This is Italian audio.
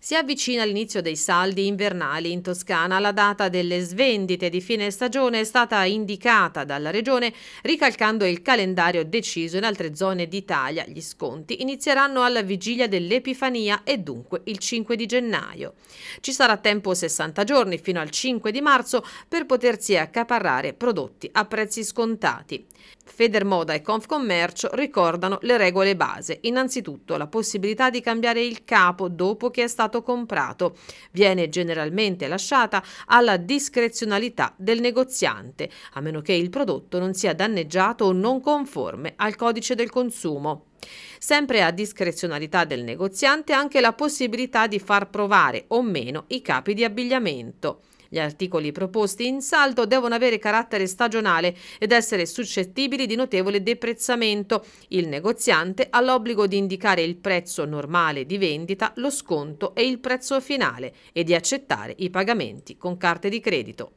Si avvicina l'inizio dei saldi invernali in Toscana. La data delle svendite di fine stagione è stata indicata dalla Regione ricalcando il calendario deciso in altre zone d'Italia. Gli sconti inizieranno alla vigilia dell'Epifania e dunque il 5 di gennaio. Ci sarà tempo 60 giorni fino al 5 di marzo per potersi accaparrare prodotti a prezzi scontati. Federmoda e Confcommercio ricordano le regole base. Innanzitutto la possibilità di cambiare il capo dopo che è stato stato comprato. Viene generalmente lasciata alla discrezionalità del negoziante, a meno che il prodotto non sia danneggiato o non conforme al codice del consumo. Sempre a discrezionalità del negoziante anche la possibilità di far provare o meno i capi di abbigliamento. Gli articoli proposti in saldo devono avere carattere stagionale ed essere suscettibili di notevole deprezzamento. Il negoziante ha l'obbligo di indicare il prezzo normale di vendita, lo sconto e il prezzo finale e di accettare i pagamenti con carte di credito.